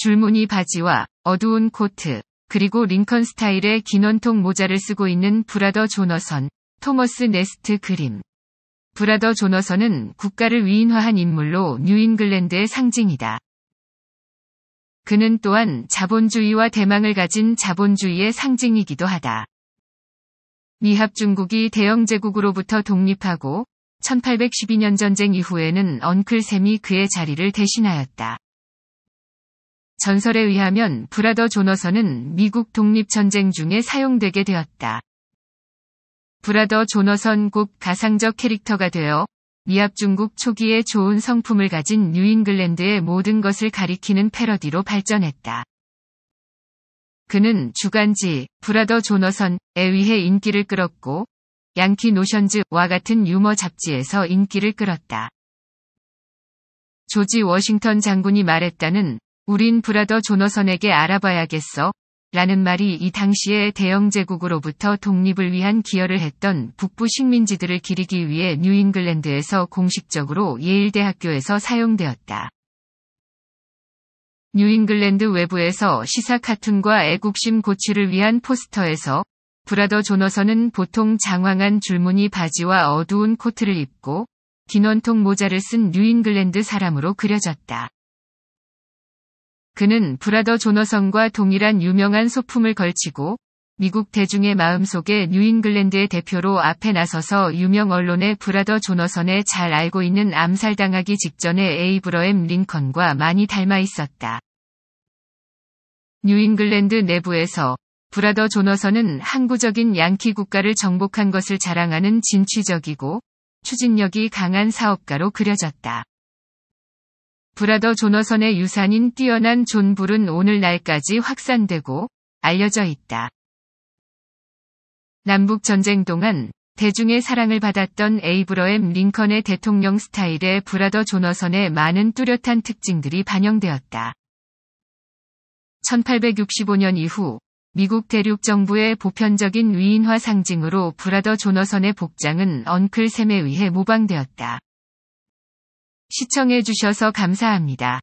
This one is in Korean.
줄무늬 바지와 어두운 코트, 그리고 링컨 스타일의 긴 원통 모자를 쓰고 있는 브라더 조너선, 토머스 네스트 그림. 브라더 조너선은 국가를 위인화한 인물로 뉴잉글랜드의 상징이다. 그는 또한 자본주의와 대망을 가진 자본주의의 상징이기도 하다. 미합 중국이 대영제국으로부터 독립하고 1812년 전쟁 이후에는 언클 샘이 그의 자리를 대신하였다. 전설에 의하면 브라더 조너선은 미국 독립전쟁 중에 사용되게 되었다. 브라더 조너선 곡 가상적 캐릭터가 되어 미합 중국 초기에 좋은 성품을 가진 뉴잉글랜드의 모든 것을 가리키는 패러디로 발전했다. 그는 주간지 브라더 조너선에 의해 인기를 끌었고 양키 노션즈와 같은 유머 잡지에서 인기를 끌었다. 조지 워싱턴 장군이 말했다는 우린 브라더 조너선에게 알아봐야겠어. 라는 말이 이 당시에 대영 제국으로부터 독립을 위한 기여를 했던 북부 식민지들을 기리기 위해 뉴잉글랜드에서 공식적으로 예일대학교에서 사용되었다. 뉴잉글랜드 외부에서 시사 카툰과 애국심 고취를 위한 포스터에서 브라더 조너선은 보통 장황한 줄무늬 바지와 어두운 코트를 입고 긴 원통 모자를 쓴 뉴잉글랜드 사람으로 그려졌다. 그는 브라더 조너성과 동일한 유명한 소품을 걸치고 미국 대중의 마음속에 뉴잉글랜드의 대표로 앞에 나서서 유명 언론의 브라더 조너선에 잘 알고 있는 암살당하기 직전의 에이브러엠 링컨과 많이 닮아 있었다. 뉴잉글랜드 내부에서 브라더 조너선은 항구적인 양키 국가를 정복한 것을 자랑하는 진취적이고 추진력이 강한 사업가로 그려졌다. 브라더 존어선의 유산인 뛰어난 존불은 오늘날까지 확산되고 알려져 있다. 남북전쟁 동안 대중의 사랑을 받았던 에이브러엠 링컨의 대통령 스타일에 브라더 존어선의 많은 뚜렷한 특징들이 반영되었다. 1865년 이후 미국 대륙 정부의 보편적인 위인화 상징으로 브라더 존어선의 복장은 언클 샘에 의해 모방되었다. 시청해주셔서 감사합니다.